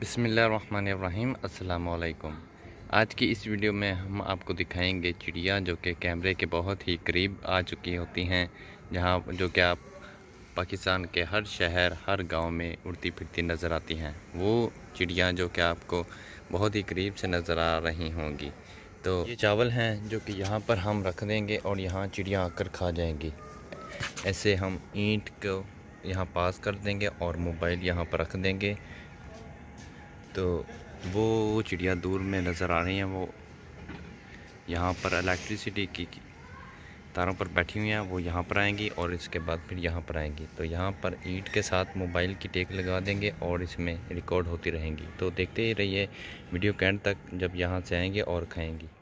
बसमीम् अल्लाम आज की इस वीडियो में हम आपको दिखाएंगे चिड़िया जो कि कैमरे के बहुत ही करीब आ चुकी होती हैं जहाँ जो कि आप पाकिस्तान के हर शहर हर गांव में उड़ती फिरती नज़र आती हैं वो चिड़िया जो कि आपको बहुत ही करीब से नज़र आ रही होंगी तो ये चावल हैं जो कि यहाँ पर हम रख देंगे और यहाँ चिड़िया आकर खा जाएंगी ऐसे हम ईंट को यहाँ पास कर देंगे और मोबाइल यहाँ पर रख देंगे तो वो चिड़िया दूर में नज़र आ रही हैं वो यहाँ पर इलेक्ट्रिसिटी की तारों पर बैठी हुई हैं वो यहाँ पर आएंगी और इसके बाद फिर यहाँ पर आएंगी तो यहाँ पर ईंट के साथ मोबाइल की टेक लगा देंगे और इसमें रिकॉर्ड होती रहेंगी तो देखते ही रहिए वीडियो कैंड तक जब यहाँ से आएंगे और खाएंगी